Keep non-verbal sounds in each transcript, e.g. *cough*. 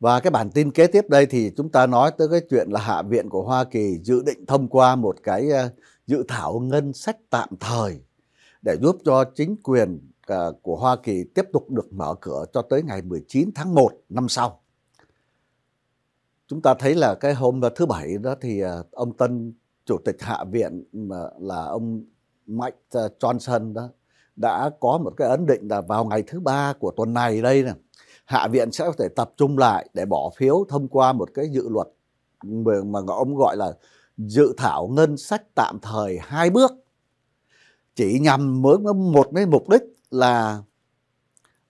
Và cái bản tin kế tiếp đây thì chúng ta nói tới cái chuyện là Hạ viện của Hoa Kỳ dự định thông qua một cái ờ, dự thảo ngân sách tạm thời để giúp cho chính quyền ờ, của Hoa Kỳ tiếp tục được mở cửa cho tới ngày 19 tháng 1 năm sau. Chúng ta thấy là cái hôm thứ bảy đó thì ờ, ông Tân Chủ tịch Hạ viện là ông Mike Johnson đó đã có một cái ấn định là vào ngày thứ ba của tuần này đây này hạ viện sẽ có thể tập trung lại để bỏ phiếu thông qua một cái dự luật mà ông gọi là dự thảo ngân sách tạm thời hai bước chỉ nhằm mới một cái mục đích là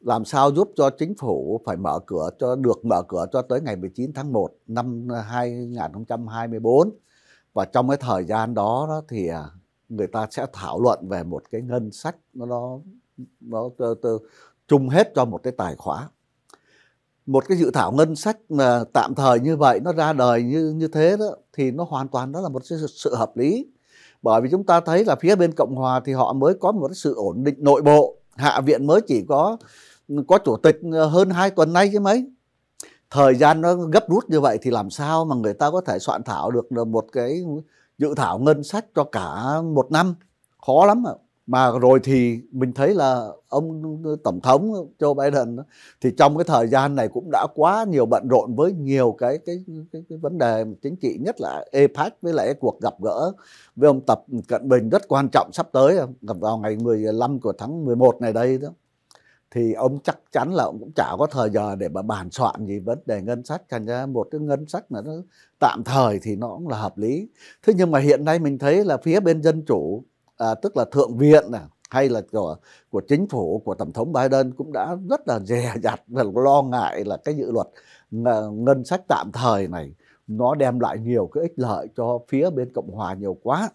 làm sao giúp cho chính phủ phải mở cửa cho được mở cửa cho tới ngày 19 tháng 1 năm 2024 và trong cái thời gian đó, đó thì à, người ta sẽ thảo luận về một cái ngân sách nó nó, nó, nó, nó chung hết cho một cái tài khoản một cái dự thảo ngân sách mà tạm thời như vậy nó ra đời như như thế đó thì nó hoàn toàn đó là một sự, sự hợp lý bởi vì chúng ta thấy là phía bên cộng hòa thì họ mới có một sự ổn định nội bộ hạ viện mới chỉ có có chủ tịch ờ, hơn hai tuần nay chứ mấy thời gian nó gấp rút như vậy thì làm sao mà người ta có thể soạn thảo được một cái dự thảo ngân sách cho cả một năm khó lắm ạ à mà rồi thì mình thấy là ông tổng thống Joe Biden thì trong cái thời gian này cũng đã quá nhiều bận rộn với nhiều cái cái cái, cái vấn đề chính trị nhất là EPAC với lại cuộc gặp gỡ với ông Tập Cận Bình rất quan trọng sắp tới gặp vào ngày 15 của tháng 11 này đây đó thì ông chắc chắn là ông cũng chả có thời giờ để mà bàn soạn gì vấn đề ngân sách thành ra một cái ngân sách mà nó tạm thời thì nó cũng là hợp lý thế nhưng mà hiện nay mình thấy là phía bên dân chủ à, tức là thượng viện này, hay là của của chính phủ của tổng thống Biden cũng đã rất là dè *laughs* dặt và lo ngại là cái dự luật ngân sách tạm thời này nó đem lại nhiều cái ích lợi cho phía bên cộng hòa nhiều quá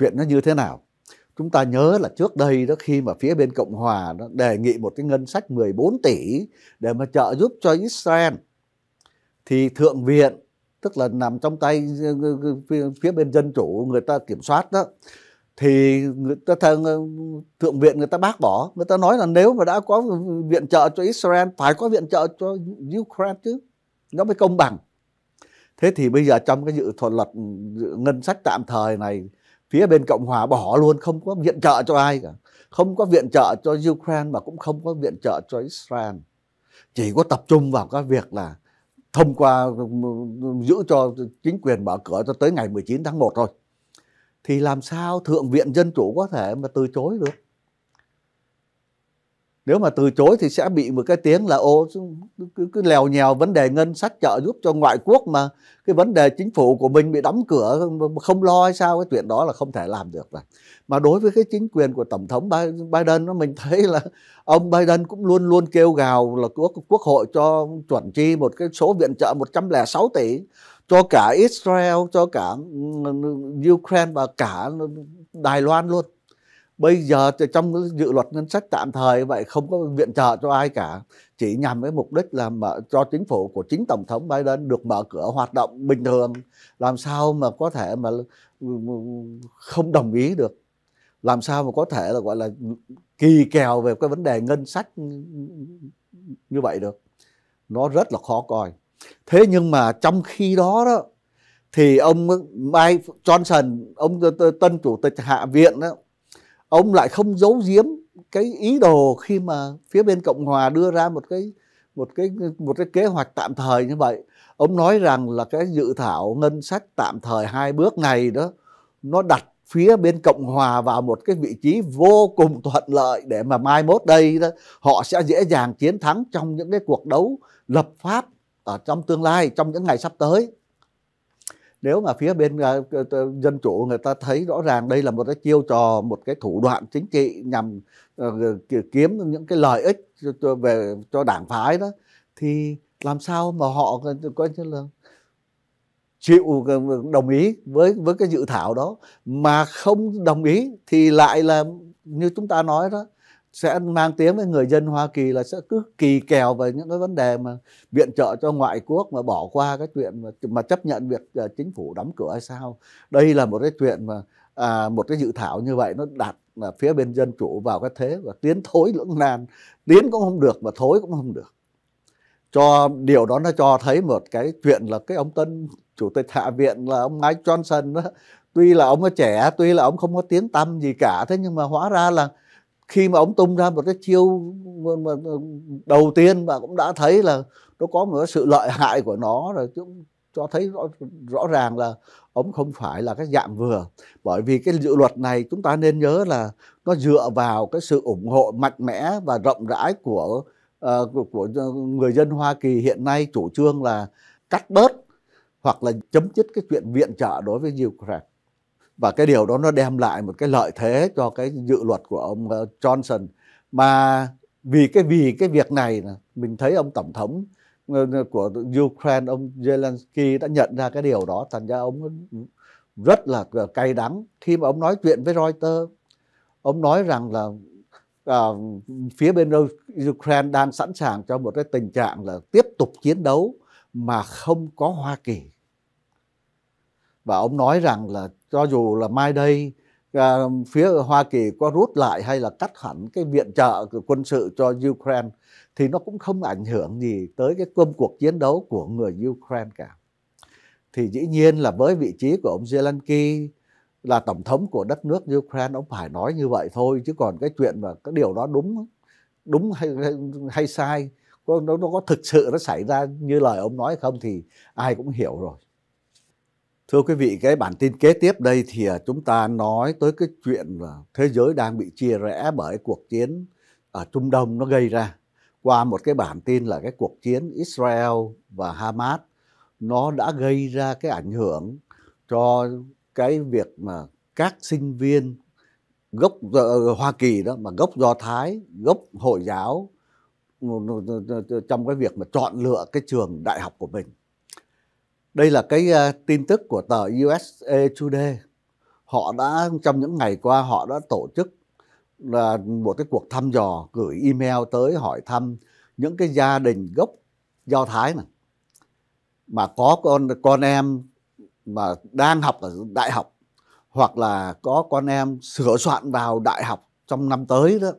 chuyện nó như thế nào chúng ta nhớ là trước đây đó khi mà phía bên cộng hòa nó đề nghị một cái ngân sách 14 tỷ để mà trợ giúp cho Israel thì thượng viện tức là nằm trong tay phía bên dân chủ người ta kiểm soát đó thì người ta thờ, thượng viện người ta bác bỏ người ta nói là nếu mà đã có viện trợ cho Israel phải có viện trợ cho Ukraine chứ nó mới công bằng thế thì bây giờ trong cái dự thuật luật ngân sách tạm thời này phía bên cộng hòa bỏ luôn không có viện trợ cho ai cả không có viện trợ cho Ukraine mà cũng không có viện trợ cho Israel chỉ có tập trung vào cái việc là thông qua ừ, ừ, ừ, giữ cho chính quyền mở cửa cho tới ngày 19 tháng 1 thôi thì làm sao thượng viện dân chủ có thể mà từ chối được nếu mà từ chối thì sẽ bị một cái tiếng là ô cứ, cứ lèo nhèo vấn đề ngân sách trợ giúp cho ngoại quốc mà cái vấn đề chính phủ của mình bị đóng cửa không lo hay sao cái chuyện đó là không thể làm được rồi mà đối với cái chính quyền của tổng thống Biden nó mình *laughs* thấy là ông Biden cũng luôn luôn kêu gào là quốc quốc hội cho chuẩn chi một cái số viện trợ 106 tỷ cho cả Israel cho cả Ukraine và cả Đài Loan luôn bây giờ trong dự luật ngân sách tạm thời vậy không có viện trợ cho ai cả chỉ nhằm cái mục đích là mở cho chính phủ của chính tổng thống Biden được mở cửa hoạt động bình thường làm sao mà có thể mà không đồng ý được làm sao mà có thể là gọi là kỳ kèo về cái vấn đề ngân sách như vậy được nó rất là khó coi thế nhưng mà trong khi đó đó thì ông Mike Johnson ông tân chủ tịch hạ viện đó ông lại không giấu giếm cái ý đồ khi mà phía bên cộng hòa đưa ra một cái một cái một cái kế hoạch tạm thời như vậy ông nói rằng là cái dự thảo ngân sách tạm thời hai bước này đó nó đặt phía bên cộng hòa vào một cái vị trí vô cùng thuận lợi để mà mai mốt đây đó họ sẽ dễ dàng chiến thắng trong những cái cuộc đấu lập pháp ở ờ, trong tương lai trong những ngày sắp tới nếu mà phía bên ờ, ờ, dân chủ người ta thấy rõ ràng đây là một cái chiêu trò một cái thủ đoạn chính trị nhằm kiếm những cái lợi ích về cho đảng phái đó thì làm sao mà họ coi như là chịu đồng ý với với cái dự thảo đó mà không đồng ý thì lại là như chúng ta nói đó sẽ mang tiếng với người dân Hoa Kỳ là sẽ cứ kỳ kèo về những cái vấn đề mà viện trợ cho ngoại quốc mà bỏ qua cái chuyện mà, mà chấp nhận việc uh, chính phủ đóng cửa hay sao đây là một cái chuyện mà à, một cái dự thảo như vậy nó đặt là phía bên dân chủ vào cái thế và tiến thối lưỡng nan tiến cũng không được và thối cũng không được cho điều đó nó cho thấy một cái chuyện là cái ông tân chủ tịch hạ viện là ông Mike Johnson đó tuy là ông có trẻ tuy là ông không có tiếng tâm gì cả thế nhưng mà hóa ra là khi mà ông tung ra một cái chiêu đầu tiên mà cũng đã thấy là nó có một sự lợi hại của nó rồi cũng cho thấy rõ, rõ ràng là ông không phải là cái dạng vừa bởi vì cái dự luật này chúng ta nên nhớ là nó dựa vào cái sự ủng hộ mạnh mẽ và rộng rãi của uh, của, của người dân Hoa Kỳ hiện nay chủ trương là cắt bớt hoặc là chấm dứt cái chuyện viện trợ đối với Ukraine và cái điều đó nó đem lại một cái lợi thế cho cái dự luật của ông ờ, Johnson mà vì cái vì cái việc này mình thấy ông tổng thống ờ, ờ, của Ukraine ông Zelensky đã nhận ra cái điều đó thành ra ông rất là cay đắng khi mà ông nói chuyện với Reuters ông nói rằng là à, phía bên Ukraine đang sẵn sàng cho một cái tình trạng là tiếp tục chiến đấu mà không có Hoa Kỳ và ông nói rằng là cho dù là mai đây à, phía Hoa Kỳ có rút lại hay là cắt hẳn cái viện trợ quân sự cho Ukraine thì nó cũng không ảnh hưởng gì tới cái công cuộc chiến đấu của người Ukraine cả. Thì dĩ nhiên là với vị trí của ông Zelensky là tổng thống của đất nước Ukraine ông phải nói như vậy thôi chứ còn cái chuyện mà cái điều đó đúng đúng hay, hay sai nó, nó có thực sự nó xảy ra như lời ông nói không thì ai cũng hiểu rồi. Thưa quý vị, cái bản tin kế tiếp đây thì à, chúng ta nói tới cái chuyện là thế giới đang bị chia rẽ bởi cuộc chiến ở à, Trung Đông nó gây ra qua một cái bản tin là cái cuộc chiến Israel và Hamas nó đã gây ra cái ảnh hưởng cho cái việc mà các sinh viên gốc ờ, Hoa Kỳ đó mà gốc Do Thái, gốc Hồi giáo ừ, ừ, ừ, trong cái việc mà chọn lựa cái trường đại học của mình đây là cái ờ, tin tức của tờ USA Today. Họ đã trong những ngày qua họ đã tổ chức là ờ, một cái cuộc thăm dò gửi email tới hỏi thăm những cái gia đình gốc Do Thái này mà có con con em mà đang học ở đại học hoặc là có con em sửa soạn vào đại học trong năm tới đó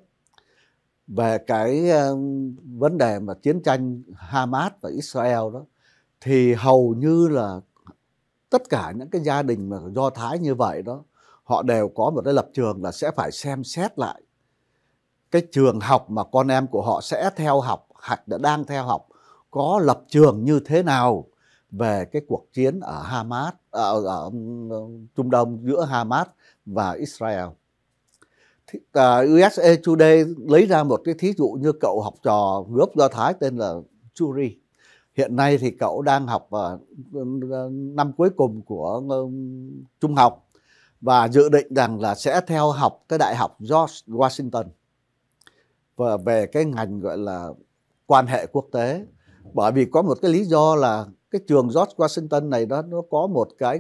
về cái ờ, vấn đề mà chiến tranh Hamas và Israel đó thì hầu như là tất cả những cái gia đình mà do thái như vậy đó họ đều có một cái lập trường là sẽ phải xem xét lại cái trường học mà con em của họ sẽ theo học hoặc đã đang theo học có lập trường như thế nào về cái cuộc chiến ở Hamas à, ở, ở ừ, Trung Đông giữa Hamas và Israel. Thì, uh, à, USA Today lấy ra một cái thí dụ như cậu học trò gốc Do Thái tên là Churi hiện nay thì cậu đang học ở ừ, ừ, năm cuối cùng của ừ, trung học và dự định rằng là sẽ theo học cái đại học George Washington và về cái ngành gọi là quan hệ quốc tế bởi vì có một cái lý do là cái trường George Washington này đó nó có một cái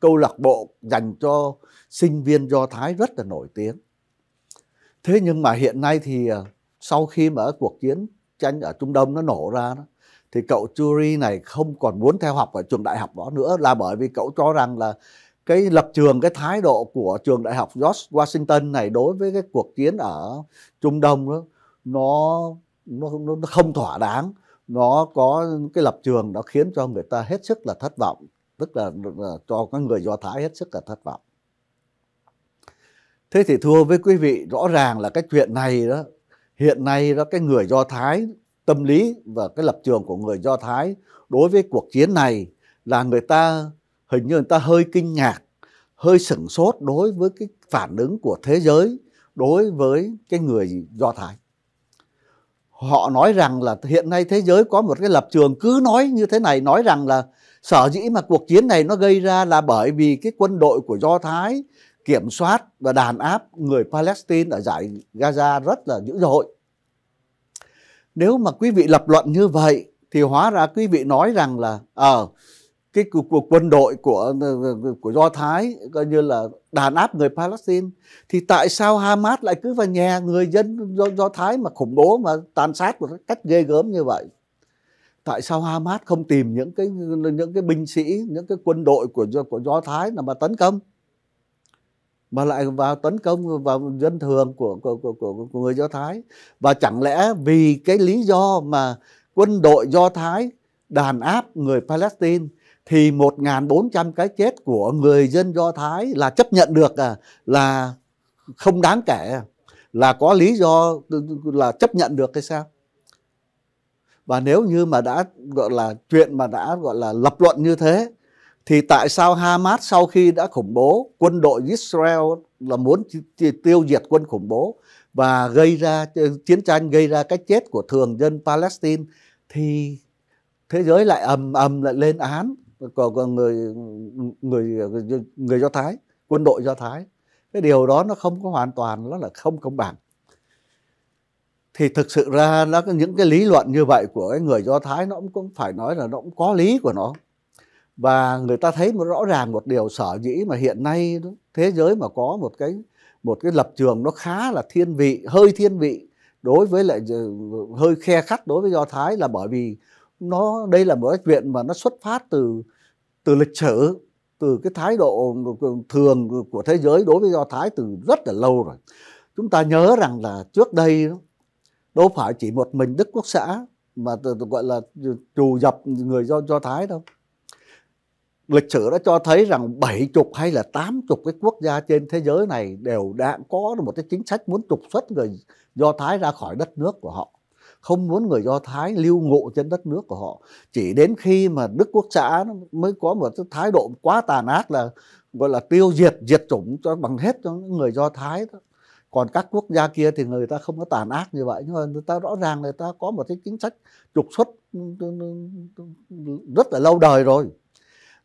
câu lạc bộ dành cho sinh viên do thái rất là nổi tiếng thế nhưng mà hiện nay thì ờ, sau khi mà cuộc chiến tranh ở trung đông nó nổ ra đó, thì cậu Curie này không còn muốn theo học ở trường đại học đó nữa là bởi vì cậu cho rằng là cái lập trường cái thái độ của trường đại học George Washington này đối với cái cuộc chiến ở Trung Đông đó, nó nó nó không thỏa đáng nó có cái lập trường nó khiến cho người ta hết sức là thất vọng tức là, là cho cái người do thái hết sức là thất vọng thế thì thưa với quý vị rõ ràng là cái chuyện này đó hiện nay đó cái người do thái tâm lý và cái lập trường của người Do Thái đối với cuộc chiến này là người ta hình như người ta hơi kinh ngạc, hơi sửng sốt đối với cái phản ứng của thế giới đối với cái người Do Thái. Họ nói rằng là hiện nay thế giới có một cái lập trường cứ nói như thế này, nói rằng là sở dĩ mà cuộc chiến này nó gây ra là bởi vì cái quân đội của Do Thái kiểm soát và đàn áp người Palestine ở giải Gaza rất là dữ dội nếu mà quý vị lập luận như vậy thì hóa ra quý vị nói rằng là ở ờ, à, cái cuộc quân đội của ờ, ờ, của do thái coi như là đàn áp người palestine thì tại sao hamas lại cứ vào nhà người dân do, do thái mà khủng bố mà tàn sát một cách ghê gớm như vậy tại sao hamas không tìm những cái những cái binh sĩ những cái quân đội của của do thái là mà tấn công mà lại vào tấn công vào dân thường của của, của, của, của người Do Thái và chẳng lẽ vì cái lý do mà quân đội Do Thái đàn áp người Palestine thì 1.400 cái chết của người dân Do Thái là chấp nhận được à, là không đáng kể à? là có lý do là chấp nhận được hay sao? Và nếu như mà đã gọi là chuyện mà đã gọi là lập luận như thế thì tại sao Hamas sau khi đã khủng bố quân đội Israel là muốn tiêu diệt quân khủng bố và gây ra chiến tranh gây ra cái chết của thường dân Palestine thì thế giới lại ầm ầm lại lên án của người người người, người do thái quân đội do thái cái điều đó nó không có hoàn toàn nó là không công bằng thì thực sự ra nó những cái lý luận như vậy của cái người do thái nó cũng phải nói là nó cũng có lý của nó và người ta thấy một rõ ràng một điều sở dĩ mà hiện nay thế giới mà có một cái một cái lập trường nó khá là thiên vị hơi thiên vị đối với lại ờ, hơi khe khắt đối với do thái là bởi vì nó đây là một cái chuyện mà nó xuất phát từ từ lịch sử từ cái thái độ thường của thế giới đối với do thái từ rất là lâu rồi chúng ta nhớ rằng là trước đây đâu phải chỉ một mình đức quốc xã mà ờ, gọi là trù dập người do do thái đâu lịch sử đã cho thấy rằng 70 hay là 80 cái quốc gia trên thế giới này đều đã có một cái chính sách muốn trục xuất người Do Thái ra khỏi đất nước của họ. Không muốn người Do Thái lưu ngụ trên đất nước của họ. Chỉ đến khi mà Đức Quốc xã mới có một cái thái độ quá tàn ác là gọi là tiêu diệt, diệt chủng cho bằng hết cho người Do Thái đó. Còn các quốc gia kia thì người ta không có tàn ác như vậy. Nhưng mà người ta rõ ràng người ta có một cái chính sách trục xuất ừ, ừ, ừ, rất là lâu đời rồi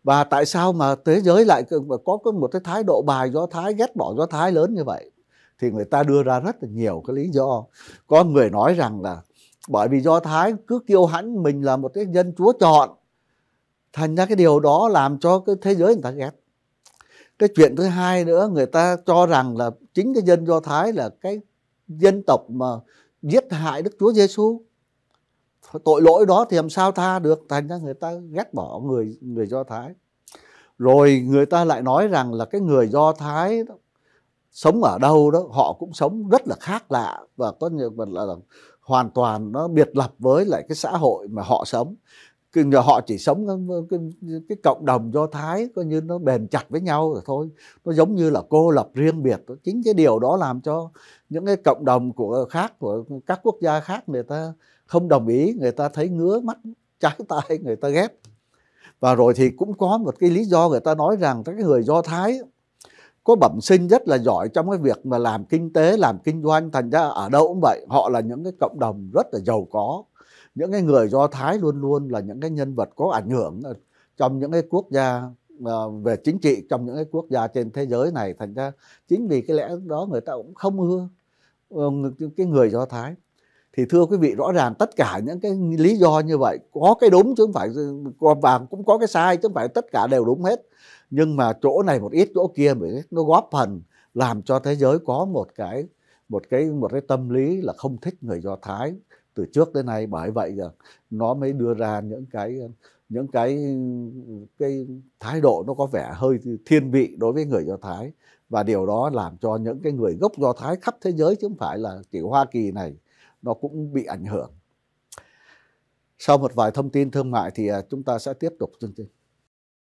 và tại sao mà thế giới lại có một cái thái độ bài do thái ghét bỏ do thái lớn như vậy thì người ta đưa ra rất là nhiều cái lý do có người nói rằng là bởi vì do thái cứ kiêu hãnh mình là một cái dân chúa chọn thành ra cái điều đó làm cho cái thế giới người ta ghét cái chuyện thứ hai nữa người ta cho rằng là chính cái dân do thái là cái dân tộc mà giết hại đức chúa giêsu tội lỗi đó thì làm sao tha được thành ra người ta ghét bỏ người người do thái rồi người ta lại nói rằng là cái người do thái đó, sống ở đâu đó họ cũng sống rất là khác lạ và có nhiều là, là hoàn toàn nó biệt lập với lại cái xã hội mà họ sống cái họ chỉ sống cái, cái cộng đồng do thái coi như nó bền chặt với nhau rồi thôi nó giống như là cô lập riêng biệt chính cái điều đó làm cho những cái cộng đồng của khác của các quốc gia khác người ta không đồng ý người ta thấy ngứa mắt *laughs* trái tai người ta ghét và rồi thì cũng có một cái lý do người ta nói rằng các người do thái có bẩm sinh rất là giỏi trong cái việc mà làm kinh tế làm kinh doanh thành ra ở đâu cũng vậy họ là những cái cộng đồng rất là giàu có những cái người do thái luôn luôn là những cái nhân vật có ảnh hưởng trong những cái quốc gia à, về chính trị trong những cái quốc gia trên thế giới này thành ra chính vì cái lẽ đó người ta cũng không ưa ờ, cái người do thái thì thưa quý vị rõ ràng tất cả những cái lý do như vậy có cái đúng chứ không phải và cũng có cái sai chứ không phải tất cả đều đúng hết nhưng mà chỗ này một ít chỗ kia một nó góp phần làm cho thế giới có một cái một cái một cái tâm lý là không thích người do thái từ trước tới nay bởi vậy là nó mới đưa ra những cái những cái cái thái độ nó có vẻ hơi thiên vị đối với người do thái và điều đó làm cho những cái người gốc do thái khắp thế giới chứ không phải là chỉ hoa kỳ này nó cũng bị ảnh hưởng sau một vài thông tin thương mại thì à, chúng ta sẽ tiếp tục chương trình